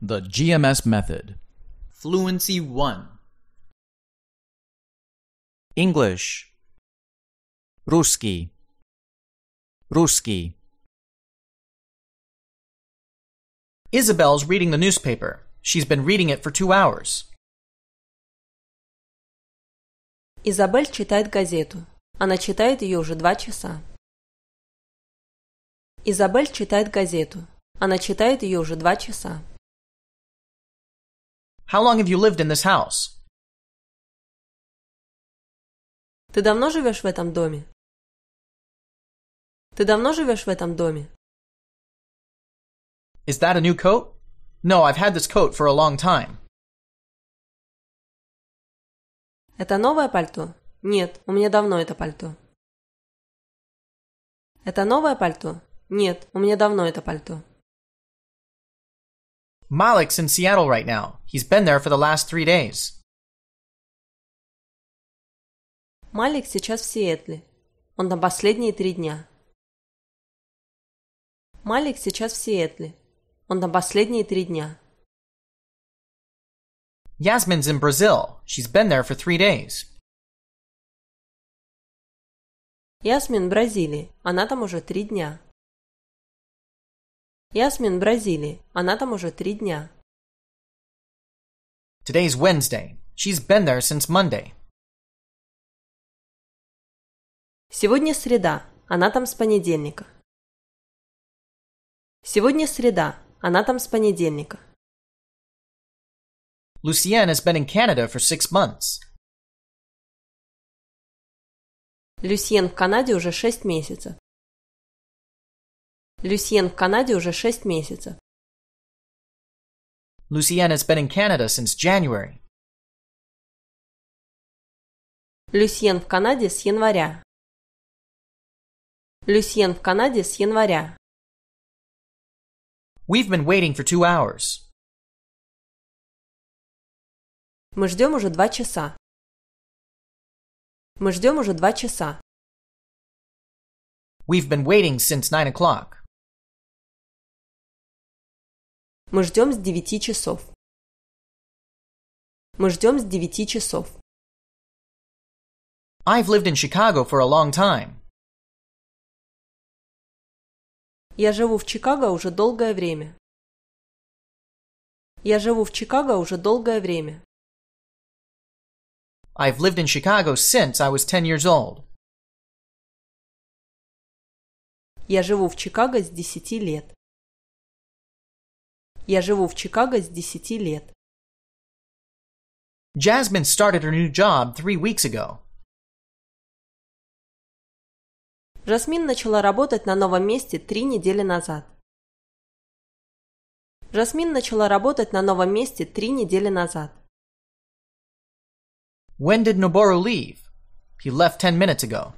The GMS Method. Fluency 1. English. Ruski. Ruski. Isabel's reading the newspaper. She's been reading it for two hours. Изабель читает газету. Она читает ее уже два часа. Изабель читает газету. Она читает ее уже два часа. How long have you lived in this house? Ты давно живешь в этом доме? Ты давно живешь в этом доме? Is that a new coat? No, I've had this coat for a long time. Это новое пальто? Нет, у меня давно это пальто. Это новое пальто? Нет, у меня давно это пальто. Malik's in Seattle right now. He's been there for the last three days. Малик сейчас в Сиэтле. Он там последние три дня. Малик сейчас в Сиэтле. Он там последние три дня. Yasmin's in Brazil. She's been there for three days. Ясмин в Бразилии. Она там уже три дня. Ясмин в Бразилии. Она там уже три дня. Today's Wednesday. She's been there since Monday. Сегодня среда. Она там с понедельника. Сегодня среда. Она там с понедельника. Lucienne has been in Canada for six months. Люсьен в Канаде уже шесть месяцев. Люсьен в Канаде уже 6 месяцев. Lucien has been in Canada since January. Люсьен в Канаде с января. Люсьен в Канаде с января. We've been waiting for two hours. Мы ждем уже два часа. Мы ждем уже два часа. We've been waiting since nine o'clock. Мы ждем с 9 часов. Мы ждем с 9 часов. I've lived in Chicago for a long time. Я живу в Чикаго уже долгое время. Я живу в Чикаго уже долгое время. I've lived in Chicago since I was 10 years old. Я живу в Чикаго с 10 лет. Я живу в Чикаго с 10 лет. Jasmine started her new job three weeks ago. Жасмин начала работать на новом месте три недели назад. Жасмин начала работать на новом месте три недели назад. When did Noboru leave? He left 10 minutes ago.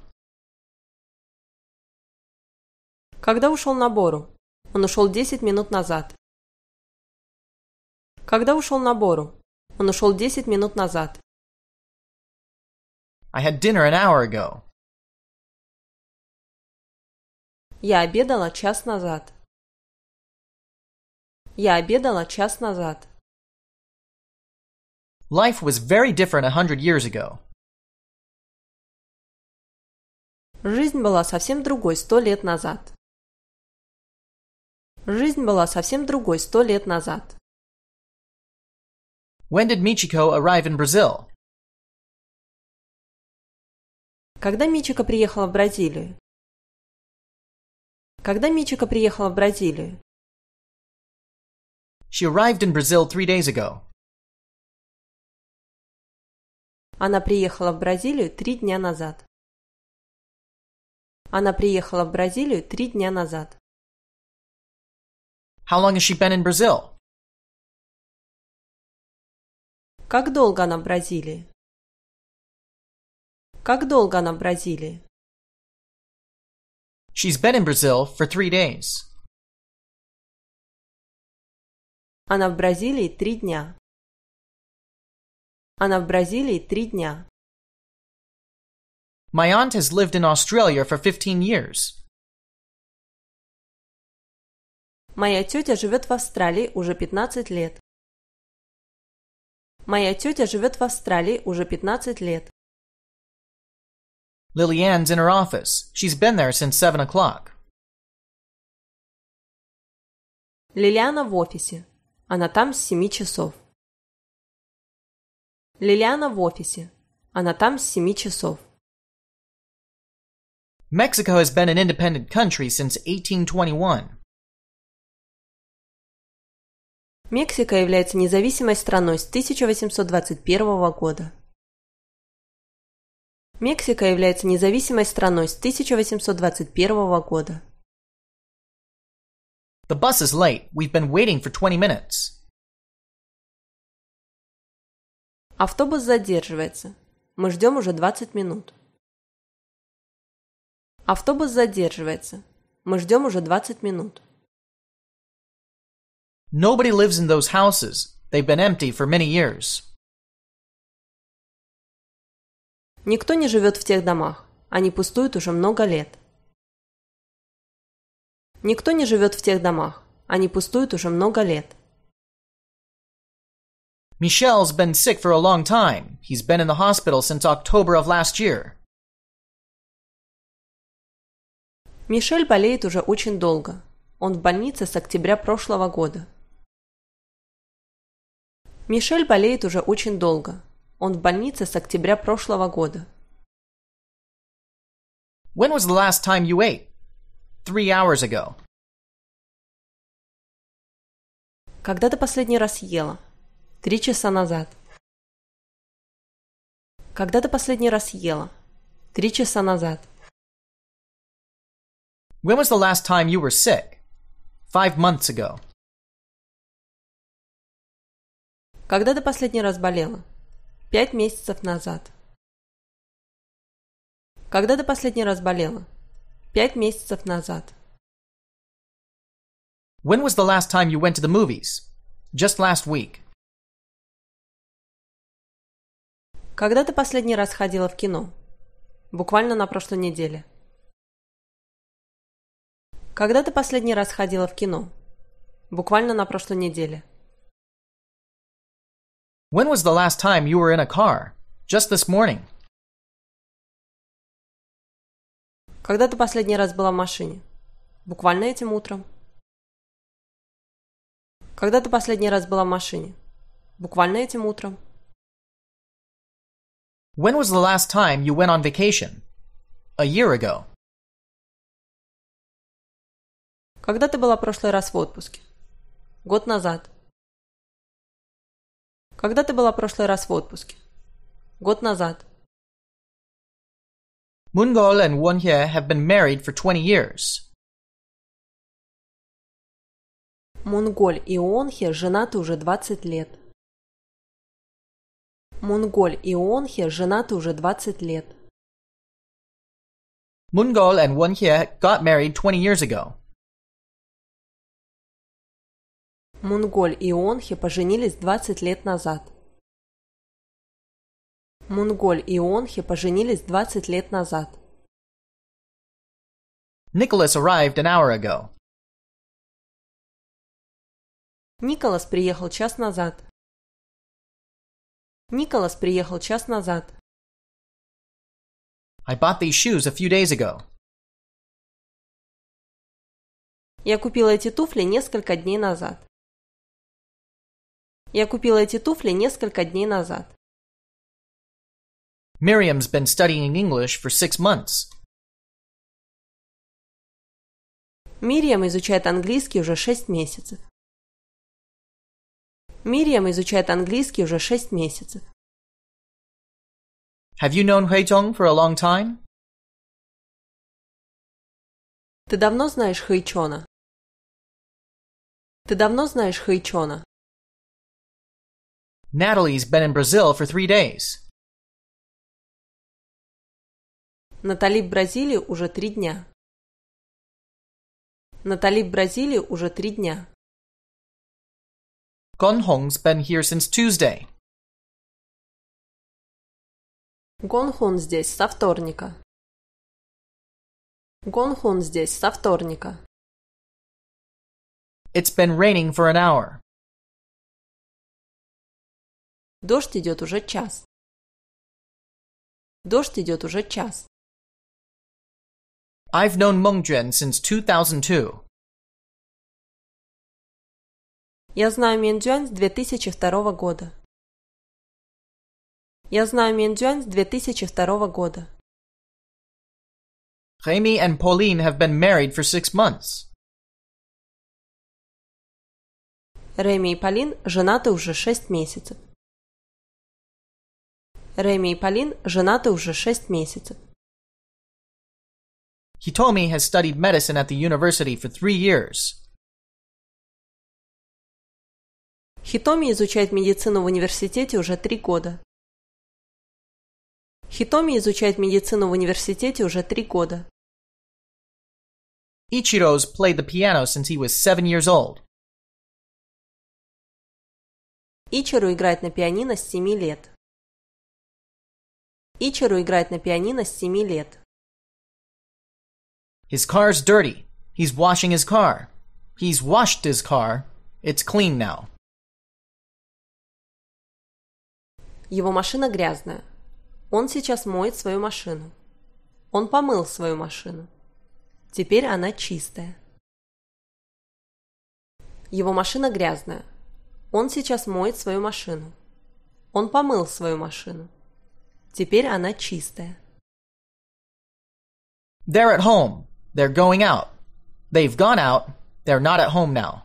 Когда ушел Набору? Он ушел десять минут назад. Когда ушел на Бору? Он ушел 10 минут назад. I had dinner an hour ago. Я обедала час назад. Я обедала час назад. Life was very different a hundred years ago. Жизнь была совсем другой сто лет назад. Жизнь была совсем другой сто лет назад. When did Michiko arrive in Brazil? Когда Мичика приехала в Бразилию? Когда Мичика приехала в Бразилию? She arrived in Brazil three days ago. Она приехала в Бразилию три дня назад. Она приехала в Бразилию три дня назад. How long has she been in Brazil? Как долго она в Бразилии? Как долго она в Бразилии? She's been in Brazil for three days. Она в Бразилии три дня. Она в Бразилии три дня. My aunt has lived in Australia for 15 years. Моя тетя живет в Австралии уже 15 лет. Моя тетя живет в Австралии уже 15 лет. Lillianne's in her office. She's been there since 7 o'clock. Лилиана в офисе. Она там с 7 часов. Лилиана в офисе. Она там с 7 часов. Mexico has been an independent country since 1821. Мексика является независимой страной с 1821 года. Мексика является независимой страной с 1821 года. The bus is late. We've been waiting for 20 minutes. Автобус задерживается. Мы ждем уже 20 минут. Автобус задерживается. Мы ждем уже 20 минут. Nobody lives in those houses. They've been empty for many years. Никто не живет в тех домах. Они пустуют уже много лет. Никто не живет в тех домах. Они пустуют уже много лет. Michel's been sick for a long time. He's been in the hospital since October of last year. Мишель болеет уже очень долго. Он в больнице с октября прошлого года. Мишель болеет уже очень долго. Он в больнице с октября прошлого года. When was the last time you ate? Three hours ago. Когда ты последний раз ела? Три часа назад. Когда ты последний раз ела? Три часа назад. When was the last time you were sick? Five months ago. Когда ты последний раз болела? Пять месяцев назад. Когда ты последний раз болела? Пять месяцев назад. When was the last time you went to the movies? Just last week. Когда ты последний раз ходила в кино? Буквально на прошлой неделе. Когда ты последний раз ходила в кино? Буквально на прошлой неделе. When was the last time you were in a car? Just this morning. Когда ты последний раз была в машине? Буквально этим утром. Когда ты последний раз была в машине? Буквально этим утром. When was the last time you went on vacation? A year ago. Когда ты была в прошлый раз в отпуске? Год назад. Когда ты была прошлый раз в отпуске? Год назад. Mungol and Wonhye have been married for 20 years. Мунголь и Онхе женаты уже 20 лет. Мунголь и Онхе женаты уже 20 лет. Mungol и Wonhye got married 20 years ago. Мунголь и Онхи поженились 20 лет назад. Мунголь и Онхи поженились 20 лет назад. Nicholas arrived an hour ago. Николас приехал час назад. Николас приехал час назад. I bought these shoes a few days ago. Я купила эти туфли несколько дней назад. Я купила эти туфли несколько дней назад. Miriam's been studying English for six months. Мириам изучает английский уже шесть месяцев. Мириам изучает английский уже шесть месяцев. Have you known Huitong for a long time? Ты давно знаешь Хэйчона? Ты давно знаешь Хэйчона? Natalie's been in Brazil for three days. Натали в Бразилии уже три дня. Натали в Бразилии уже три дня. Gong Hong's been here since Tuesday. Гон Хун здесь со вторника. Гон Хун здесь со вторника. It's been raining for an hour. Дождь идет уже час. Дождь идет уже час. I've known Meng Juan since 2002. Я знаю Минджуань с 2002 года. Я знаю Минджуань с 2002 года. Jaime and Pauline have been married for six months. Реми и Полин женаты уже шесть месяцев. Реми и Полин женаты уже шесть месяцев. Hitomi has studied medicine at the university for three years. Хитоми изучает медицину в университете уже три года. Хитоми изучает медицину в университете уже три года. Ichiro's played the piano since he was seven years old. Ичиро играет на пианино с семи лет. Ичару играет на пианино с 7 лет. His car's dirty. He's washing his car. He's washed his car. It's clean now. Его машина грязная. Он сейчас моет свою машину. Он помыл свою машину. Теперь она чистая. Его машина грязная. Он сейчас моет свою машину. Он помыл свою машину. Теперь она чистая. They're at home. They're going out. They've gone out. They're not at home now.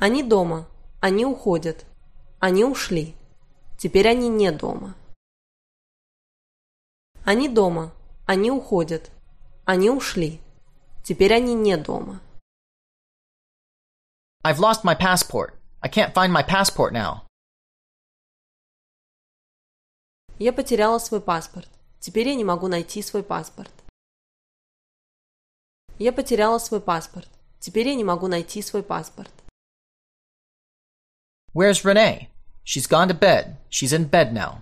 Они дома. Они уходят. Они ушли. Теперь они не дома. Они дома. Они уходят. Они ушли. Теперь они не дома. I've lost my passport. I can't find my passport now. Я потеряла свой паспорт. Теперь я не могу найти свой паспорт. Я потеряла свой паспорт. Теперь я не могу найти свой паспорт. Where's Renee? She's gone to bed. She's in bed now.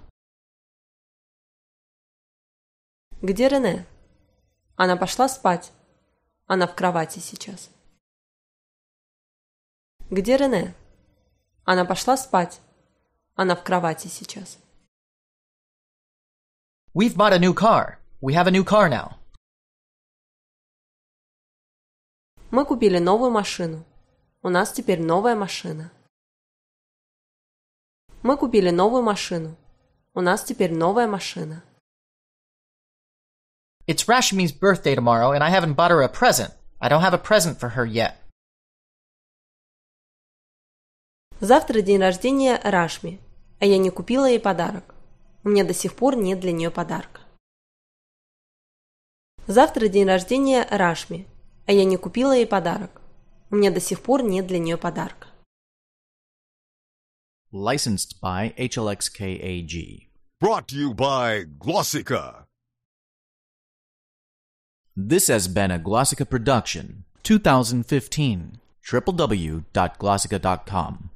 Где Рене? Она пошла спать. Она в кровати сейчас. Где Рене? Она пошла спать. Она в кровати сейчас. We've bought a new car. We have a new car now. Мы купили новую машину. У нас теперь новая машина. Мы купили новую машину. У нас теперь новая машина. It's Rashmi's birthday tomorrow, and I haven't bought her a present. I don't have a present for her yet. Завтра день рождения Рашми, а я не купила ей подарок. У меня до сих пор нет для нее подарка. Завтра день рождения Рашми, а я не купила ей подарок. У меня до сих пор нет для нее подарка. Licensed by HLXKAG. Brought to you by Glossica. This has been a Glossica production, 2015. www.glossica.com.